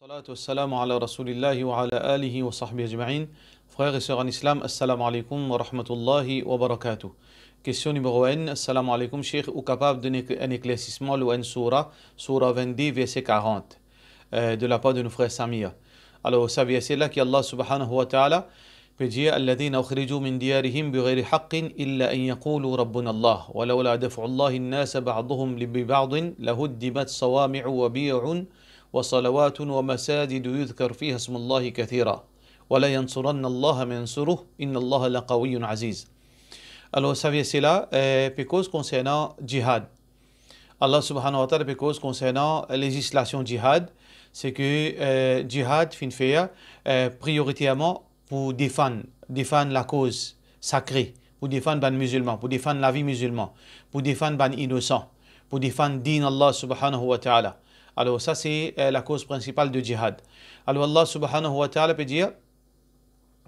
Salat wa salam ala rasulillahi wa ala alihi wa sahbihi ajma'in. Frères et sœurs en islam, assalamu alaikum wa rahmatullahi wa barakatuh. Question numéro 1, assalamu alaikum, cheikh, ou capable de donner un éclaircissement ou une surah, surah 22, verset 40, euh, de la part de nos frères Samia. Alors, vous savez, c'est la qui Allah subhanahu wa ta'ala, peut dire ukhriju فجيء الذين أخرجوا haqqin illa an حق إلا Allah, wa lawla الله ولولا دفع الله الناس بعضهم lahuddimat sawami'u wa وبيع وصلوات ومساجد يذكر فيها اسم الله كثيرا ولا ينصرن الله من ينصره إن الله لقوي عزيز Alors savez cela, euh, because concernant jihad, Allah subhanahu wa ta'ala, because concernant la législation jihad, c'est que euh, jihad fin fait euh, prioritairement pour défendre, défendre la cause sacrée, pour défendre les musulmans, pour défendre la vie musulmane, pour défendre les innocents, pour défendre din Allah subhanahu wa ta'ala. Alors ça, c'est euh, la cause principale du djihad. Alors Allah subhanahu wa ta'ala peut dire,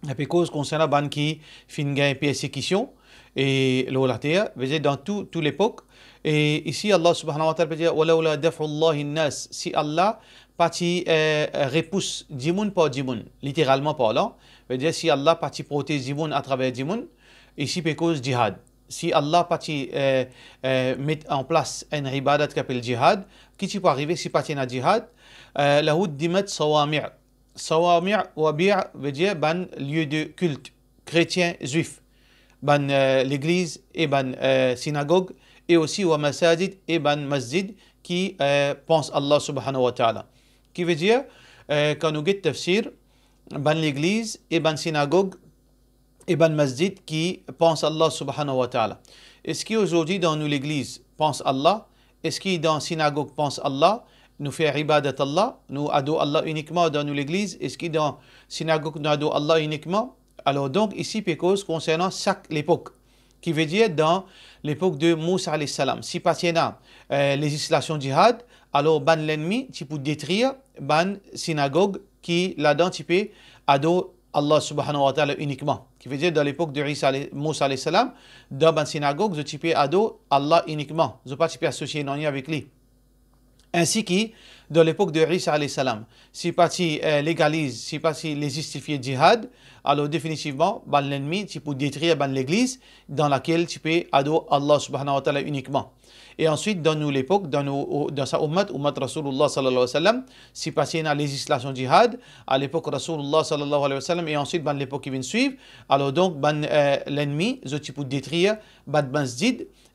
la cause concernant ban qui gain persécution et l'olatea, dans tout, toute l'époque. Et ici, Allah subhanahu wa ta'ala peut dire, daf'ullahi nas, si Allah parti euh, repousse dimoun par dimoun, littéralement parlant, veut dire si Allah parti protège dimoun à travers dimoun, ici peut cause djihad si Allah euh, met en place un ribadat qui le djihad, qui peut arriver si parti à jihad euh, la dimet sawami' sawami' wa veut dire ban lieu de culte chrétien juif ban euh, l'église et ban euh, synagogue et aussi wa masajid et ban masjid qui pense Allah subhanahu wa ta'ala qui veut dire quand nous guette tafsir ban l'église et ban synagogue et ban masjid qui pense Allah subhanahu wa ta'ala est-ce qu'aujourd'hui dans nous l'église pense Allah est-ce qu'il dans la synagogue pense Allah, nous fait ibadat Allah, nous adore Allah uniquement dans l'église Est-ce qu'il dans la synagogue nous adore Allah uniquement Alors donc ici, cause concernant chaque l'époque, qui veut dire dans l'époque de Moussa alayhi salam. Si a une euh, législation djihad, alors ban l'ennemi, tu peux détruire ban synagogue qui là-dedans tu Allah subhanahu wa ta'ala uniquement. Qui veut dire, dans l'époque de Isa, Moussa alayhi salam, dans la synagogue, je typais ado Allah uniquement. Je pas associé non avec lui. Ainsi que, dans l'époque de Isa alayhi salam, si parti euh, légalise, si parti légitifie le djihad, alors définitivement, ben l'ennemi, tu peux détruire ben l'église dans laquelle tu peux ado Allah subhanahu wa ta'ala uniquement. Et ensuite, dans nous l'époque, dans, nos, dans sa ummat, ummat Rasulullah sallallahu alayhi wa sallam, si passé la législation djihad à l'époque Rasulullah sallallahu alayhi wa sallam, et ensuite dans ben, l'époque qui vient de suivre, alors donc, ben, euh, l'ennemi, ce type de détruire, ben, ben,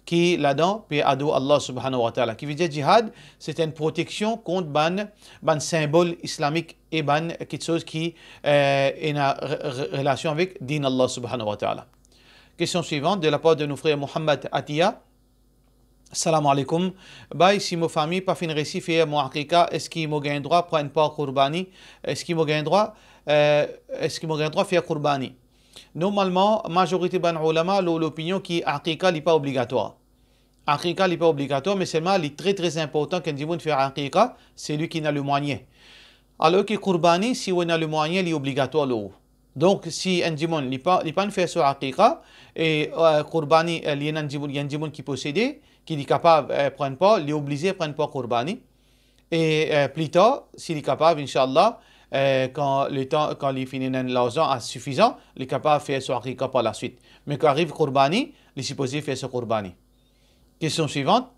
qui là-dedans, puis ado Allah subhanahu wa ta'ala. Qui veut dire jihad, c'est une protection contre ban, ban symbole islamique et ban quelque chose qui euh, est en relation avec din Allah subhanahu wa ta'ala. Question suivante de la part de nos frères Mohamed Atiya. Salam alaikum. si bah, ma famille pas fin récif et mon akika, est-ce qu'il m'a le droit pour un de courbani Est-ce qu'il m'a le euh, droit de Est-ce qu'il faire courbani Normalement, majorité ban ulama l'opinion qui akika n'est pas obligatoire. Akika n'est pas obligatoire, mais c'est il très très important qu'un dimoun fait akika, c'est lui qui n'a le moyen. Alors que courbani, si on a le moyen, il est obligatoire Donc, si un dimoun n'est pas, pas son sur akika, et courbani, euh, euh, il y a un qui possédait, qui est capable, euh, de prendre pas, les obligés ne prennent pas Kurbani. Et euh, plus tard, s'il est capable, Inch'Allah, euh, quand le temps, quand les finit l'argent est suffisant, les capables faire son faire par la suite. Mais quand arrive Kurbani, est supposé faire son Kurbani. Question suivante.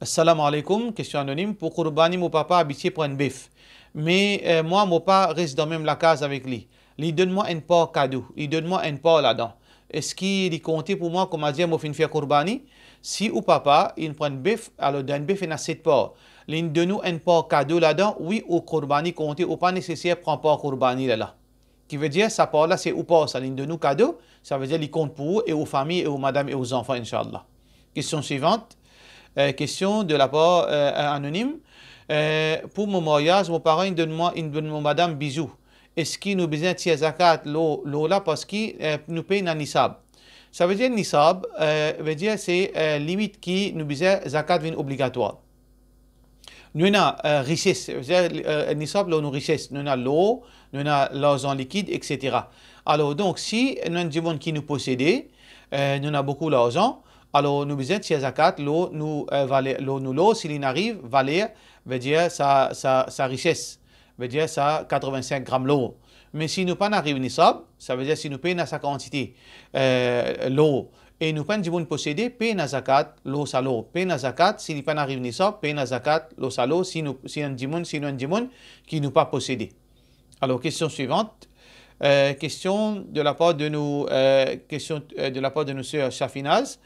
Assalamu alaikum, question anonyme. Pour Kurbani, mon papa habitué pour un bœuf. Mais moi, mon papa reste dans même la case avec lui. Il donne-moi un porc cadeau. Il donne-moi un porc là-dedans est-ce qu'il compte pour moi comme a dit fin faire courbani si ou papa il prend bœuf alors d'un bœuf il a pas. porcs l'une de nous un port cadeau là-dedans oui ou courbani compte ou pas nécessaire prend pas courbani là là qui veut dire sa part là c'est ou pas? ça l'une de nous cadeau ça veut dire il compte pour vous et aux familles et aux madames et aux enfants Inch'Allah. question suivante euh, question de la part euh, anonyme euh, pour mon mariage, mon parent, donne, moi, il mon madame bisous. Est-ce nous eskinu biżenzja zakat là parce que euh, nous paye un nisab. Ça veut dire nisab, euh, veut dire c'est euh, limite qui nous bizet zakat vient obligatoire. Nous avons euh, richesse, euh, nisab l'eau nous richesse, nous avons l'eau, nous avons l'argent liquide, etc. Alors donc si nous avons des qui nous posséder, euh, nous avons beaucoup d'argent, alors nous besoin de zakat, l'eau nous euh, l'eau nous l'eau, s'il arrive, valer, veut dire sa, sa, sa richesse veut dire ça 85 grammes l'eau. Mais si nous pas ni ça veut dire si nous payons sa quantité euh, l'eau et nous pas nous posséder paye na zakat l'eau salo paye na zakat si nous pas réunissable paye na zakat l'eau salo si nous si un jibun si nous un jibun qui nous pas posséder. Alors question suivante. Euh, question de la part de nous euh, question euh, de la part de nos sœurs Shafinaz.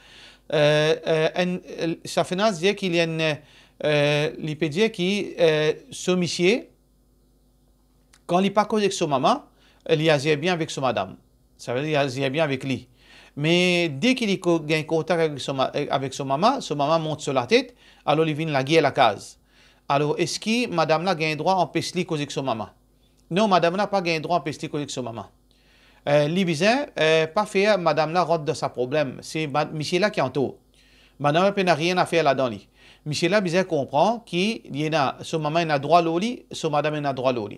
Euh, euh, Shafinaz dit qu'il y a une euh, qui euh, sommifié quand il n'est pas causé avec son maman, il a bien avec son madame. Ça veut dire qu'il a bien avec lui. Mais dès qu'il gagne contact avec son, avec son maman, son maman monte sur la tête, alors il vient la guerre à la case. Alors, est-ce que madame là gagne droit en pesli avec son maman Non, madame n'a pas gagne droit en pesli avec son maman. Euh, Libizin, euh, pas faire madame là rentre dans sa problème. C'est monsieur là qui haut. Madame là n'a rien à faire là-dedans. Michel là, comprend qu'il y a, son maman a droit à l'eau, son madame a droit à l'eau.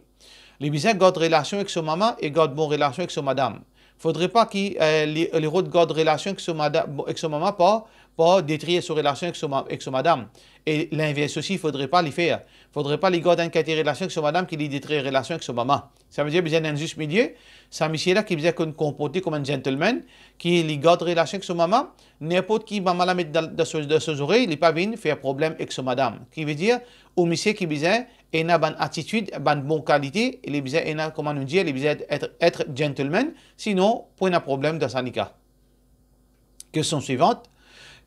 Les bizarres gardent relation avec son maman et gardent bonne relation avec son madame. Faudrait pas que les, les autres gardent relation avec son, madame, maman pour, détruire sa relation avec son, madame. Et l'inverse aussi, il faudrait pas les faire. faudrait pas les garder en relation avec son madame qui les détruit relation avec son maman. Ça veut dire qu'il y un juste milieu. Ça monsieur là qui doit comporter comme un gentleman, qui les garde relation avec son maman. N'importe qui maman la met dans, dans, ses, oreilles, il n'est pas venu faire problème avec son madame. Qui veut dire, au monsieur qui besoin une bonne attitude, une bonne qualité, il a, a comment on dit, il est être, être gentleman, sinon, point un problème dans cas. Question suivante.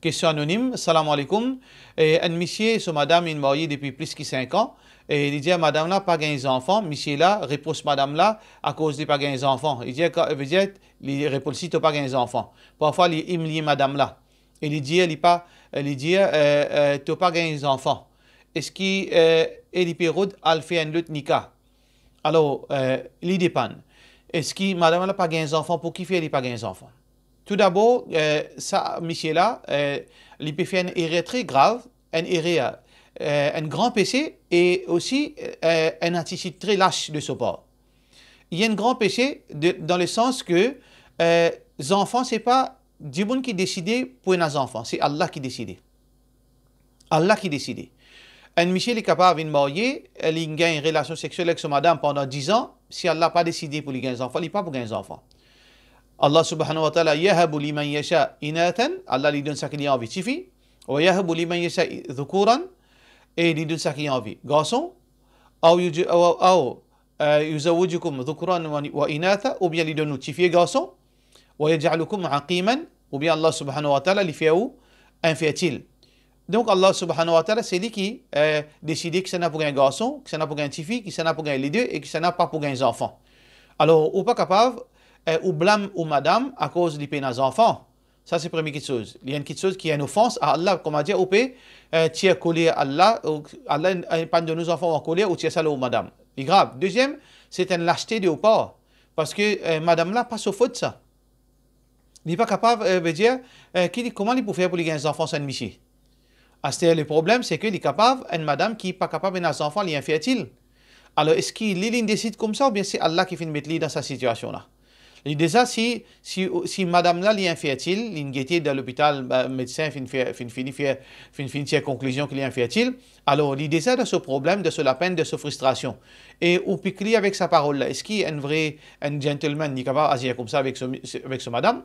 Question anonyme. Salam alaikum. un monsieur, ce madame, il marié depuis plus de 5 ans. Et il dit à madame là, pas gagner enfants. Monsieur là, repousse madame là, à cause de pas gagner enfants. Il dit, il répond il repousse si pas gagner enfants. Parfois, il humilie madame là. Il dit, il pas, il dit, euh, euh tu pas enfants est-ce qui est a fait un autre Nika Alors, euh, il dépend. Est-ce que madame n'a pas un enfant Pour qui fait elle pas un enfant Tout d'abord, euh, ça, monsieur-là, euh, il peut faire une erreur très grave, un erreur, euh, un grand péché et aussi euh, un attitude très lâche de ce port. Il y a un grand péché dans le sens que les enfants, ce n'est pas Dieu qui décide pour les enfants, c'est Allah qui décide. Allah qui décide. Un Michel est capable de marier, il a une relation sexuelle avec son madame pendant 10 ans, si Allah n'a pas décidé pour lui gagner des enfants, il n'est pas pour gagner des enfants. Allah subhanahu wa ta'ala, yahabu li man yasha inatan, Allah lui donne ce qu'il a envie, suffit. Ou yahabu li man yasha dhukuran, et lui donne ce qu'il a envie. Garçon, ou yuzawujukum dhukuran wa inatha, ou bien lui donne un notifié garçon, ou yaj'alukum aqiman, ou bien Allah subhanahu wa ta'ala lui fait un Infertile. Donc Allah subhanahu wa ta'ala, c'est lui qui a euh, décidé que ça n'a pour un garçon, que ça n'a pour un petit fille, que ça n'a pour un les deux et que ça n'a pas pour un enfant. Alors, ou pas capable, euh, ou blâme ou madame à cause peine des enfants. Ça, c'est la première chose. Il y a une chose qui est une offense à Allah, comme on dit, ou euh, tu collé à Allah, ou Allah n'est pas de nos enfants en coller ou tu es salé ou madame. C'est grave. Deuxième, c'est une lâcheté de pas Parce que euh, madame là, passe au faute ça. Il n'est pas capable euh, de dire euh, comment il peut faire pour les enfants sans michier le problème, c'est qu'il est capable, une madame qui n'est pas capable d'avoir un enfant, il est infertile. Alors, est-ce qu'il décide comme ça ou bien c'est Allah qui fait mettre lui dans sa situation-là Déjà, si, si, si madame-là est infertile, elle est dans l'hôpital, bah, le médecin finit une conclusion qu'il est infertile, alors il déjà de ce problème, de ce la peine, de cette frustration. Et au picli avec sa parole-là, est-ce qu'il est vrai un gentleman qui est capable d'agir comme ça avec ce, avec ce madame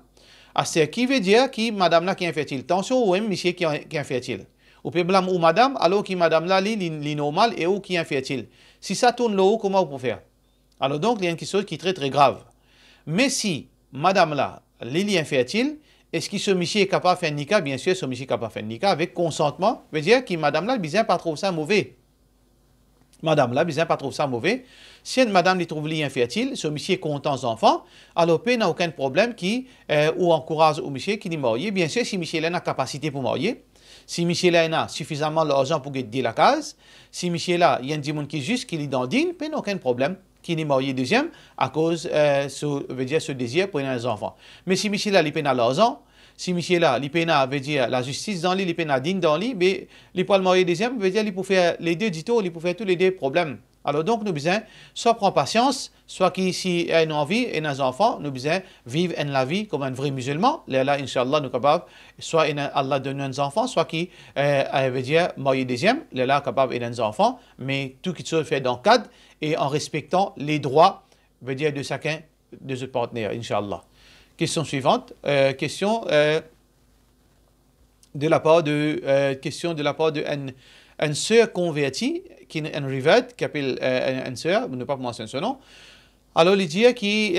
C'est qui veut dire que madame-là qui est infertile Tension ou un monsieur qui est infertile ou peut blâmer ou madame, alors que madame là, li, li, normal et ou qui infertile. Si ça tourne le haut, comment vous pouvez faire Alors donc, il y a une question qui est très très grave. Mais si madame là, lili infertile, est-ce que ce monsieur est capable de faire nika Bien sûr, ce monsieur est capable de faire nika avec consentement. veut dire que madame là, bien pas trouve ça mauvais. Madame là, bien pas trouve ça mauvais. Si une madame les trouve infertile, ce monsieur est content d'enfant, alors il n'a aucun problème qui euh, ou encourage au monsieur qui est marier. Bien sûr, si monsieur a la capacité pour marier, si Michel a, a suffisamment d'argent pour guider la case, si Michel a, il y a un dimanche qui est juste, qui est dans digne, ben aucun problème qui n'est marié deuxième à cause de euh, ce, veut dire, ce désir pour les enfants. Mais si Michel a l'argent, si Michel a l'ipéna veut dire la justice dans lui, l'ipéna digne dans lui, mais il peut le deuxième, veut dire il peut faire les deux dito, il peut faire tous les deux problèmes. Alors donc, nous besoin, soit prendre patience, soit qui si a une envie, et nos enfants, nous besoin vivre en la vie comme un vrai musulman. Là, là Inch'Allah, nous capables, soit Allah donne nos enfants, soit qui euh, veut dire, moitié deuxième, là, là capable et nos enfants, mais tout qui se fait dans le cadre et en respectant les droits, veut dire, de chacun de ce partenaire, inshallah Question suivante, euh, question euh, de la part de, euh, question de la part de N une sœur convertie, qui est une rivette, qui appelle euh, une sœur, ne pas mentionner son nom. Alors, il dit qu'il y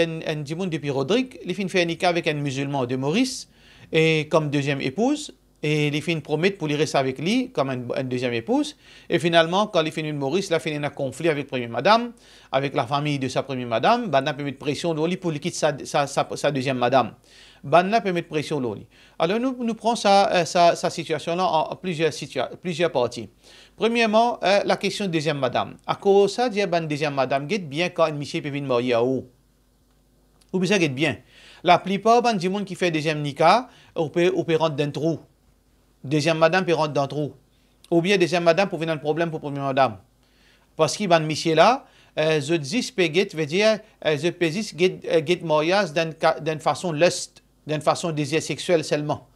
a un dimanche depuis Rodrigue, il fait un avec un musulman de Maurice, et comme deuxième épouse, et il fait une promesse pour lui rester avec lui, comme une, deuxième épouse. Et finalement, quand il finit de Maurice, il a un conflit avec la première madame, avec la famille de sa première madame. Ben, il a de pression lui pour quitter sa, deuxième madame. Ben, il a de pression lui. Alors, nous, nous prenons euh, sa, situation-là en, plusieurs, plusieurs parties. Premièrement, euh, la question de deuxième madame. À cause ça, dire, ben, deuxième madame, est bien quand une monsieur peut venir à Ou bien ça, bien. La plupart ben, des gens qui font deuxième nika, on peut, dans un trou deuxième madame peut rentrer dans le trou. Ou bien deuxième madame pour venir un problème pour première madame. Parce qu'il dans un monsieur là, euh, je dis peget veut dire euh, je pésis get moyas d'une façon lust, d'une façon désir sexuel seulement.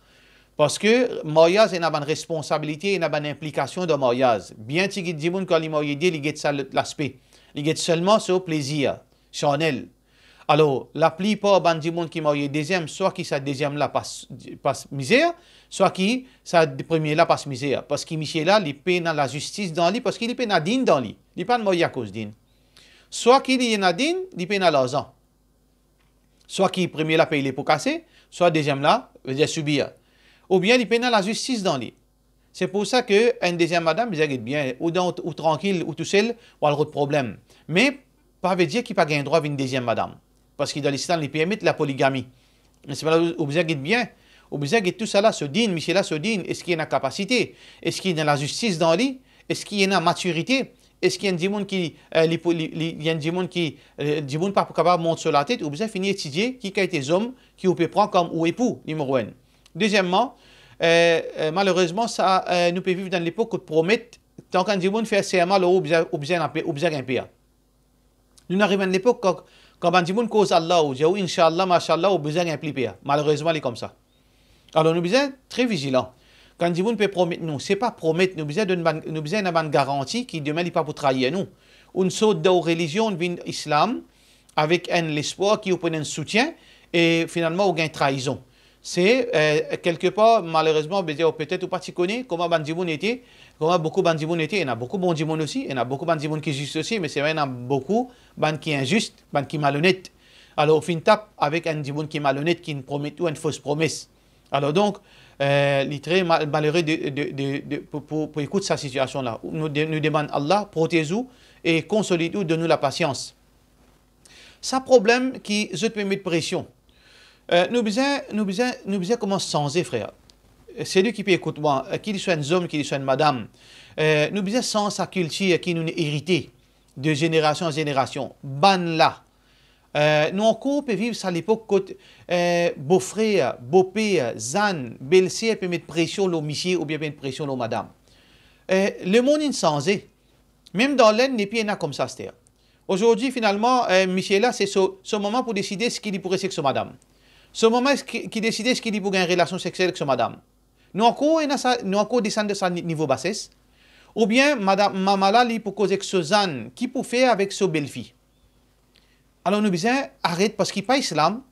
Parce que mariage, a une responsabilité, il une implication de mariage. Bien que les gens qui ont marié, ils a l'aspect. Ils a seulement ce plaisir, sur elle. Alors, la plupart des gens qui eu deuxième, soit qui sa deuxième là passe, passe misère, soit qui sa premier là passe misère. Parce que Michel là, il peine dans la justice dans lui, parce qu'il paye dans digne dans lui. Il m'a pas à cause lui. Soit qu'il est dans il paye dans l'argent. Soit qui premier là paye les pour casser, soit deuxième là, veut subir. Ou bien il peine dans la justice dans lui. C'est pour ça qu'un deuxième madame, il dit bien, ou, ou tranquille, ou tout seul, ou a de problème. Mais, pas veut dire qu'il n'a pas un droit à une deuxième madame parce que dans l'islam, ils permettent la polygamie. Mais c'est bien. besoin que tout cela se digne, mais là, se digne. Est-ce qu'il y a la capacité Est-ce qu'il y a la justice dans lui Est-ce qu'il y a la maturité Est-ce qu'il y a des gens qui euh, il y a des gens qui euh, pas capable monter sur la tête de finir d'étudier qui a été homme qui on peut prendre comme ou époux numéro un. Deuxièmement, euh, malheureusement ça nous peut vivre dans l'époque où promet. tant qu'un des gens fait CMA le observe un père. Nous arrivons à l'époque quand on qu'on cause Allah ou Dieu, Inch'Allah, on a besoin d'impliquer. Malheureusement, il est comme ça. Alors, nous besoin très vigilants. Quand on dit qu'on peut promettre nous, n'est pas promettre, nous besoin une garantie qui demain n'est pas pour trahir nous. Une sorte de religion, une islam, avec un espoir qui vous un soutien et finalement, on gagne trahison c'est euh, quelque part, malheureusement, oh, peut-être ou pas tu connais comment Bandimoun était, comment beaucoup Bandimoun était. Il y en a beaucoup Bandimoun aussi, il y en a beaucoup Bandimoun qui juste aussi, mais c'est vrai, il y en a beaucoup Band qui est injuste, Band qui est malhonnête. Alors, au fin tape avec un Bandimoun qui est malhonnête, qui ne promet ou une fausse promesse. Alors donc, euh, il est très malheureux de, de, pour, écouter sa situation-là. Nous, nous demande Allah, protège-nous et consolide-nous, de nous la patience. Ça problème qui, je te mets de pression. Euh, nous besoin, nous besoin, nous besoin comment senser, frère. lui qui peut écouter moi, euh, qu'il soit un homme, qu'il soit une madame, euh, nous besoin sans sa culture qui nous est héritée de génération en génération. Ban là. nous encore peut vivre ça à l'époque que euh, beau-frère, beau-père, zan, belle-sœur peut mettre pression le monsieur ou bien mettre pression l'homme madame. le monde sensé. Même dans l'aine, les pieds rien comme ça, c'est Aujourd'hui, finalement, euh, monsieur là, c'est ce, moment pour décider ce qu'il pourrait faire avec ce madame. Ce moment qui, qui décide ce qu'il dit pour une relation sexuelle avec madame. Nous avons nous encore descendu de son niveau bassesse. Ou bien, madame Mamala, pour cause avec Suzanne, qui peut faire avec ce belle fille. Alors, nous disons, arrête parce qu'il n'est pas islam.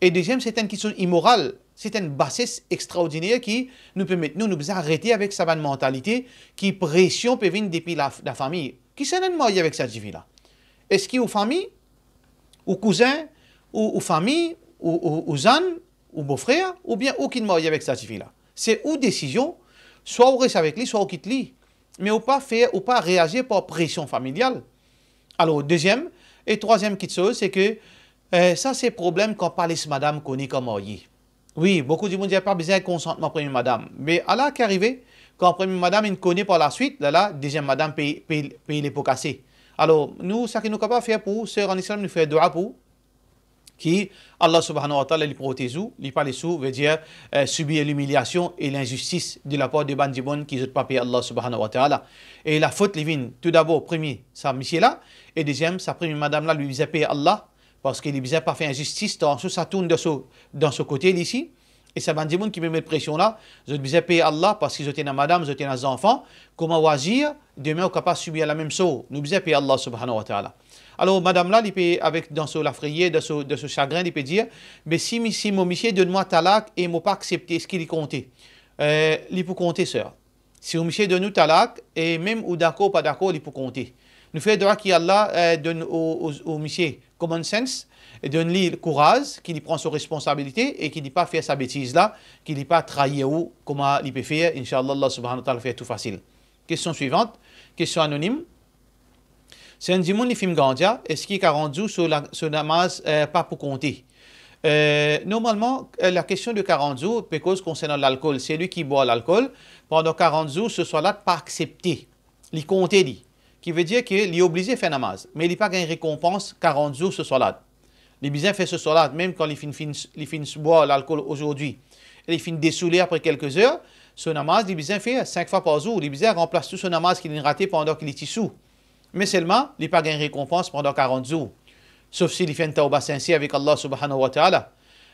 Et deuxième, c'est une question immorale. C'est une bassesse extraordinaire qui nous permet de nous, arrêter avec sa bonne mentalité qui pression peut venir depuis la, famille. Qui s'est marié avec cette vie là Est-ce qu'il y a une famille, ou cousin, ou, ou famille, ou, ou, Zan, ou beau-frère, ou bien ou mari avec cette fille-là. C'est ou décision, soit on reste avec lui, soit on quitte lui. Mais ou pas faire, ou pas réagir par pression familiale. Alors, deuxième et troisième kit chose, c'est que euh, ça, c'est problème quand parle madame qu'on est comme mariée. Oui, beaucoup de monde n'y a pas besoin de consentement premier madame. Mais à là qui arrivé, quand première madame, ne connaît pas la suite, là, là deuxième madame paye, paye, les pots cassés. Alors, nous, ce qui nous peut pas faire pour, sœur en islam, nous faire dua pour, qui Allah subhanahu wa ta'ala lui protège, lui parle sous, veut dire euh, subir l'humiliation et l'injustice de la part de Bandibon qui ne pas payer Allah subhanahu wa ta'ala. Et la faute vient tout d'abord, premier, sa monsieur là, et deuxième, sa première madame là lui faisait payer Allah parce qu'il ne pas faire injustice, dans ce, ça tourne de ce, dans ce côté d'ici. Et c'est bandit qui me met pression là, je faisais payer Allah parce qu'ils étaient une madame, ils étaient un enfants, comment agir, demain on ne peut pas subir la même chose. Nous faisait payer Allah subhanahu wa ta'ala. Alors, madame là, avec, dans ce lafrier, dans ce, ce chagrin, il peut dire, mais si, mon monsieur donne-moi talak et ne m'a pas accepté ce qu'il comptait, euh, il peut compter, sœur. Si mon monsieur donne-nous talak et même ou d'accord ou pas d'accord, il peut compter. Nous faisons droit qu'Allah euh, donne au, au, au monsieur common sense, donne-lui le courage, qu'il prend ses responsabilité et qu'il ne pas faire sa bêtise là, qu'il ne pas trahir ou comment il peut faire. Inch'Allah, Allah subhanahu wa ta'ala fait tout facile. Question suivante, question anonyme. Senzimun Ifim Gandia, est-ce qui y sur la, sur Namaz euh, pas pour compter euh, normalement, euh, la question de 40 jours, parce concernant l'alcool, c'est lui qui boit l'alcool. Pendant 40 jours, ce soit-là pas accepté. Il compte, dit. Qui veut dire qu'il est obligé de faire namaz. Mais il n'a pas gagné récompense 40 jours ce soir-là. Les bizins fait ce soir-là, même quand ils finissent fin, boire l'alcool aujourd'hui. il finit finissent dessouler après quelques heures. Ce namaz, les le fait 5 fois par jour. Les bizins remplace tout ce namaz qu'il a raté pendant qu'il était sous mais seulement, il n'a pas pas une récompense pendant 40 jours. Sauf s'il fait une tauba sincère avec Allah subhanahu wa ta'ala.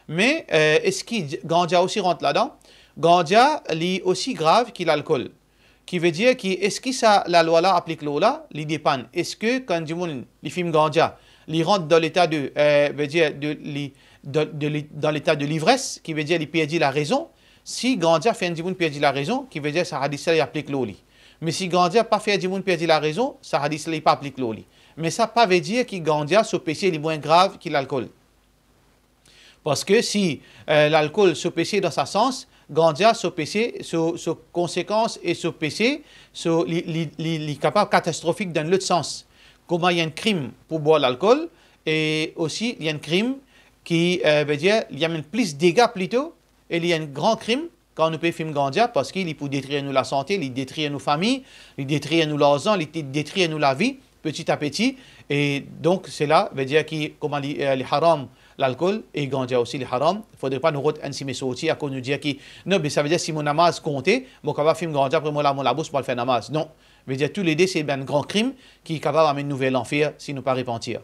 Mais euh, est-ce que Gandia aussi rentre là-dedans Gandia, est aussi grave qu'il l'alcool. Qui veut dire que est-ce que ça, la loi là applique l'eau là, il dépend. Est-ce que quand les films Gandia, il rentre dans l'état de, euh, veut dire de, dans l'état de l'ivresse, qui veut dire il perdit la raison. Si Gandia fait un perdit la raison, qui veut dire ça hadith applique l'eau. Mais si Gandia pas fait du monde la raison, ça hadith va pas appliqué Mais ça pas veut dire que Gandia son péché est moins grave que l'alcool. Parce que si euh, l'alcool se péché dans sa sens, Gandia se péché, ce, conséquences conséquence et ce péché, sur les capable catastrophique dans l'autre sens. Comment il y a un crime pour boire l'alcool et aussi il y a un crime qui euh, veut dire il y a même plus de dégâts plutôt et il y a un grand crime quand on peut pouvons grandir parce qu'il peut détruire nous la santé, il détruit nos familles, il détruit nous l'argent, il détruit nous la vie petit à petit. Et donc, cela veut dire que, comme euh, les, haram, l'alcool, et grandir aussi les haram. Il ne faudrait pas nous rendre ainsi mes sorties à cause nous dire que, non, mais ça veut dire si mon namaz comptait, mon capable film grandir après moi la mon pour le faire namaz. Non. veut dire tous les deux, c'est un grand crime qui est capable d'amener une nouvelle enfer si nous ne pas repentir.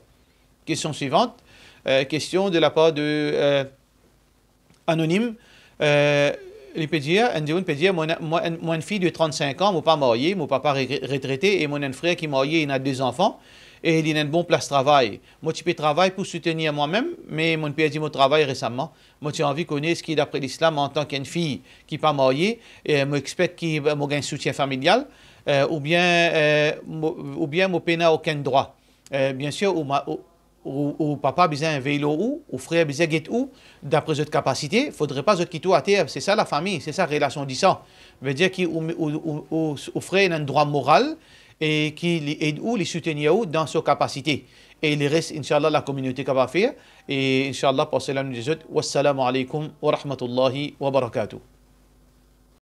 Question suivante. Euh, question de la part de euh, Anonyme les PGA, Andrew fille de 35 ans, suis pas marié, mon papa retraité, et mon frère qui est marié, il a deux enfants, et il a une bonne place de travail. Moi, je peux travailler pour soutenir moi-même, mais mon père dit mon travail récemment. Moi, j'ai envie de connaître ce qui est d'après l'islam en tant qu'une fille qui n'est pas mariée, et moi, expect qu'il y un soutien familial, euh, ou bien, euh, ou bien, mon n'a aucun droit. Euh, bien sûr, ou ma, ou, ou, ou, papa besoin un vélo ou, ou frère besoin get ou, d'après votre capacité, faudrait pas quitter à terre. C'est ça la famille, c'est ça la relation disant. veut dire qu'il ou, frère a un droit moral et qu'il aide ou les soutenir ou dans sa capacité. Et il reste, inshallah la communauté qui va faire. Et Inch'Allah, pour cela, nous disons, wassalamu alaikum wa rahmatullahi wa barakatuh.